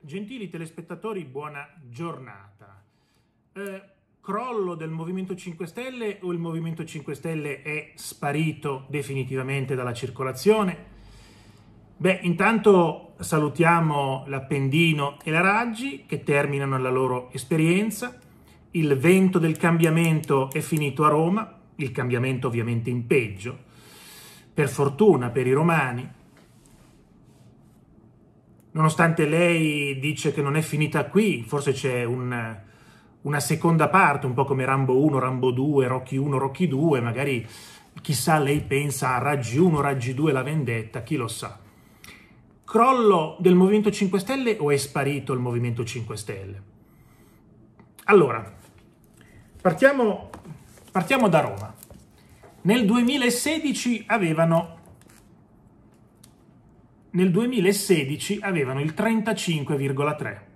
Gentili telespettatori, buona giornata. Eh, crollo del Movimento 5 Stelle o il Movimento 5 Stelle è sparito definitivamente dalla circolazione? Beh, intanto salutiamo l'Appendino e la Raggi che terminano la loro esperienza. Il vento del cambiamento è finito a Roma, il cambiamento ovviamente in peggio, per fortuna per i romani nonostante lei dice che non è finita qui, forse c'è un, una seconda parte, un po' come Rambo 1, Rambo 2, Rocky 1, Rocky 2, magari chissà lei pensa a Raggi 1, Raggi 2, la vendetta, chi lo sa. Crollo del Movimento 5 Stelle o è sparito il Movimento 5 Stelle? Allora, partiamo, partiamo da Roma. Nel 2016 avevano nel 2016 avevano il 35,3%.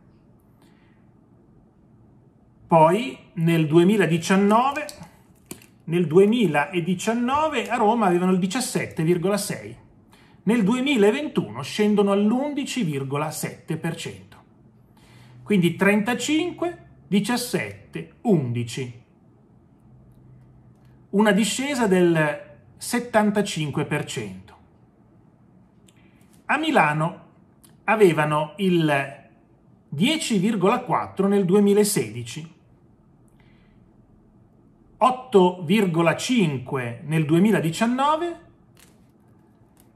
Poi nel 2019, nel 2019 a Roma avevano il 17,6%. Nel 2021 scendono all'11,7%. Quindi 35, 17, 11. Una discesa del 75%. A Milano avevano il 10,4 nel 2016, 8,5 nel 2019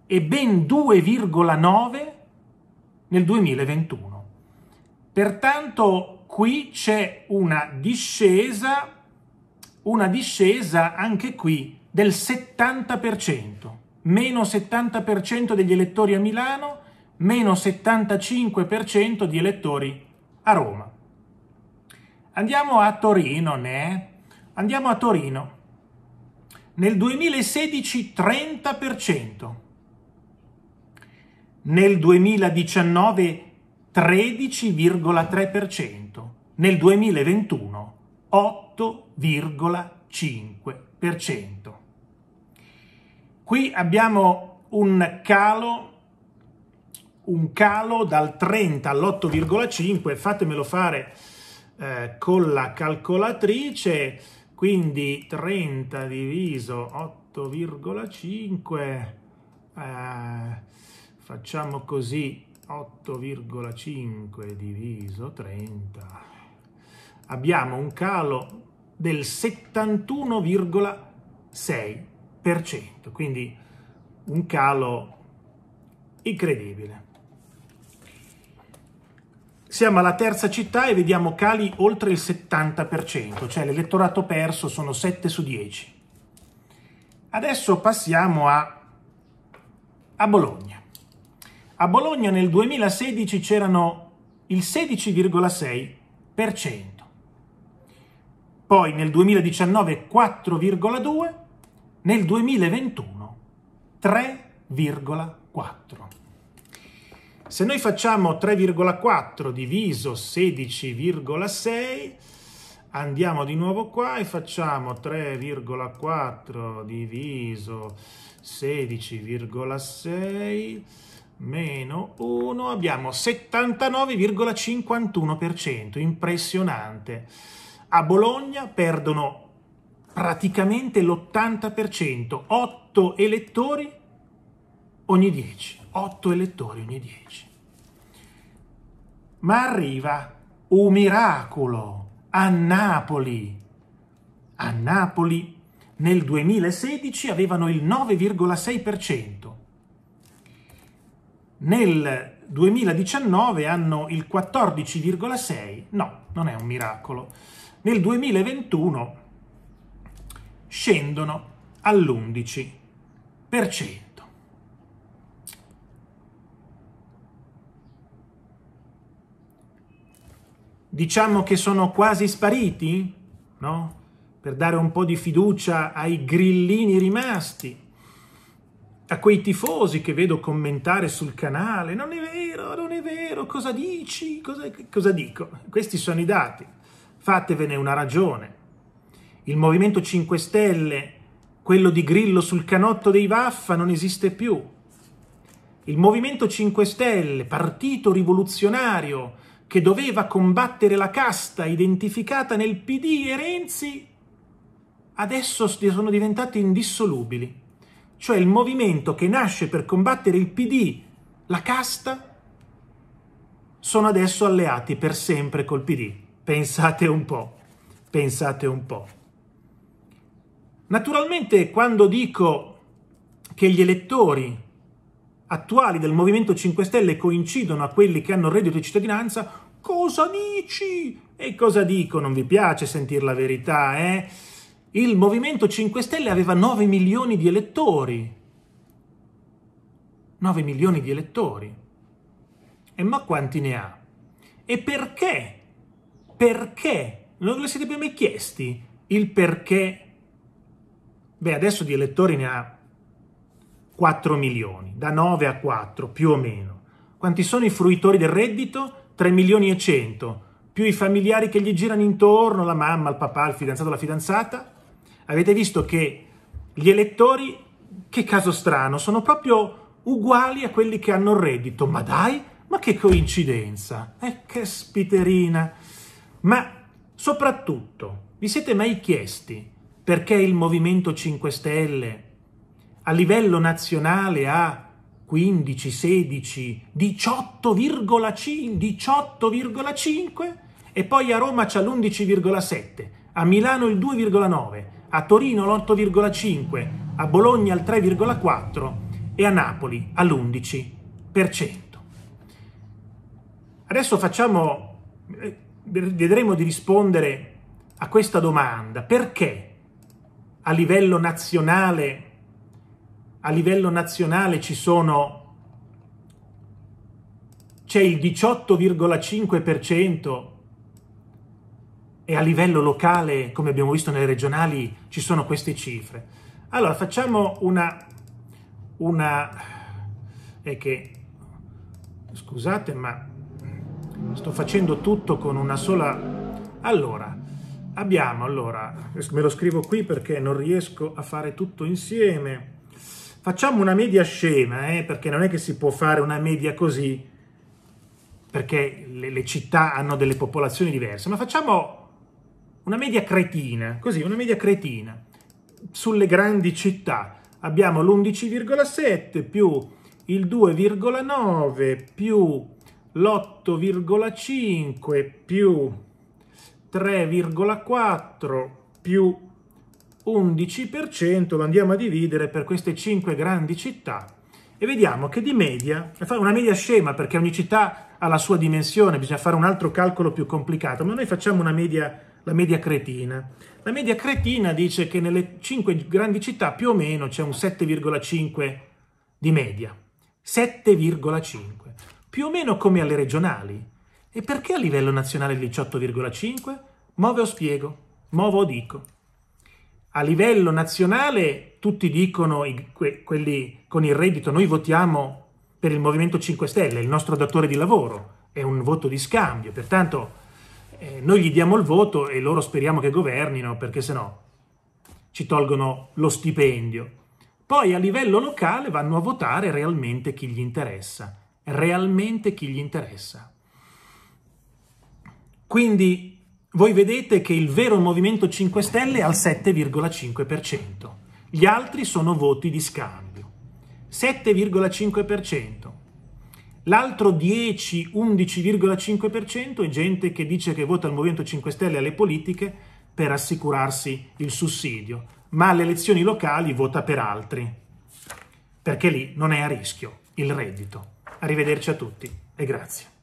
e ben 2,9 nel 2021. Pertanto qui c'è una discesa, una discesa anche qui del 70% meno 70% degli elettori a Milano, meno 75% di elettori a Roma. Andiamo a Torino, ne? Andiamo a Torino. Nel 2016 30%. Nel 2019 13,3%. Nel 2021 8,5%. Qui abbiamo un calo, un calo dal 30 all'8,5, fatemelo fare eh, con la calcolatrice, quindi 30 diviso 8,5, eh, facciamo così 8,5 diviso 30, abbiamo un calo del 71,6 3%, quindi un calo incredibile. Siamo alla terza città e vediamo cali oltre il 70%, cioè l'elettorato perso sono 7 su 10. Adesso passiamo a, a Bologna. A Bologna nel 2016 c'erano il 16,6%, poi nel 2019 4,2%, nel 2021 3,4. Se noi facciamo 3,4 diviso 16,6, andiamo di nuovo qua e facciamo 3,4 diviso 16,6 meno 1, abbiamo 79,51%, impressionante. A Bologna perdono praticamente l'80%, 8 elettori ogni 10, 8 elettori ogni 10. Ma arriva un miracolo a Napoli. A Napoli nel 2016 avevano il 9,6%, nel 2019 hanno il 14,6%, no, non è un miracolo, nel 2021 scendono all'11%. Diciamo che sono quasi spariti, no? Per dare un po' di fiducia ai grillini rimasti, a quei tifosi che vedo commentare sul canale, non è vero, non è vero, cosa dici, cosa, cosa dico? Questi sono i dati, fatevene una ragione. Il Movimento 5 Stelle, quello di Grillo sul canotto dei Vaffa, non esiste più. Il Movimento 5 Stelle, partito rivoluzionario che doveva combattere la casta identificata nel PD e Renzi, adesso sono diventati indissolubili. Cioè il movimento che nasce per combattere il PD, la casta, sono adesso alleati per sempre col PD. Pensate un po', pensate un po'. Naturalmente quando dico che gli elettori attuali del Movimento 5 Stelle coincidono a quelli che hanno reddito di cittadinanza, cosa dici? E cosa dico? Non vi piace sentire la verità, eh? Il Movimento 5 Stelle aveva 9 milioni di elettori. 9 milioni di elettori. E ma quanti ne ha? E perché? Perché? Non ve lo siete mai chiesti il perché Beh, adesso di elettori ne ha 4 milioni, da 9 a 4 più o meno. Quanti sono i fruitori del reddito? 3 milioni e 100, più i familiari che gli girano intorno, la mamma, il papà, il fidanzato, la fidanzata. Avete visto che gli elettori, che caso strano, sono proprio uguali a quelli che hanno il reddito. Ma dai, ma che coincidenza! Eh, che spiterina! Ma soprattutto, vi siete mai chiesti perché il Movimento 5 Stelle a livello nazionale ha 15, 16, 18,5, 18,5 e poi a Roma c'è l'11,7, a Milano il 2,9, a Torino l'8,5, a Bologna il 3,4 e a Napoli all'11%. Adesso facciamo, eh, vedremo di rispondere a questa domanda, perché a livello nazionale, a livello nazionale ci sono c'è il 18,5% e a livello locale, come abbiamo visto nelle regionali, ci sono queste cifre. Allora facciamo una, una è che scusate ma sto facendo tutto con una sola allora Abbiamo allora, me lo scrivo qui perché non riesco a fare tutto insieme. Facciamo una media scema, eh, perché non è che si può fare una media così, perché le, le città hanno delle popolazioni diverse, ma facciamo una media cretina, così, una media cretina. Sulle grandi città abbiamo l'11,7 più il 2,9 più l'8,5 più 3,4 più 11%, lo andiamo a dividere per queste 5 grandi città e vediamo che di media, una media scema perché ogni città ha la sua dimensione, bisogna fare un altro calcolo più complicato, ma noi facciamo una media, la media cretina. La media cretina dice che nelle 5 grandi città più o meno c'è un 7,5 di media. 7,5. Più o meno come alle regionali. E perché a livello nazionale 18,5? Mo' o spiego, mo' o dico. A livello nazionale tutti dicono, que, quelli con il reddito, noi votiamo per il Movimento 5 Stelle, il nostro datore di lavoro, è un voto di scambio, pertanto eh, noi gli diamo il voto e loro speriamo che governino perché se no ci tolgono lo stipendio. Poi a livello locale vanno a votare realmente chi gli interessa, realmente chi gli interessa. Quindi voi vedete che il vero Movimento 5 Stelle è al 7,5%, gli altri sono voti di scambio. 7,5%. L'altro 10-11,5% è gente che dice che vota il Movimento 5 Stelle alle politiche per assicurarsi il sussidio, ma alle elezioni locali vota per altri, perché lì non è a rischio il reddito. Arrivederci a tutti e grazie.